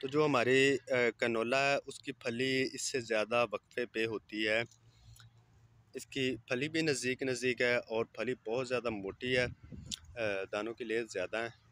तो जो हमारी कनोला है उसकी फली इससे ज़्यादा वक्फे पे होती है इसकी फली भी नज़दीक नज़दीक है और फली बहुत ज़्यादा मोटी है दानों की लिए ज़्यादा है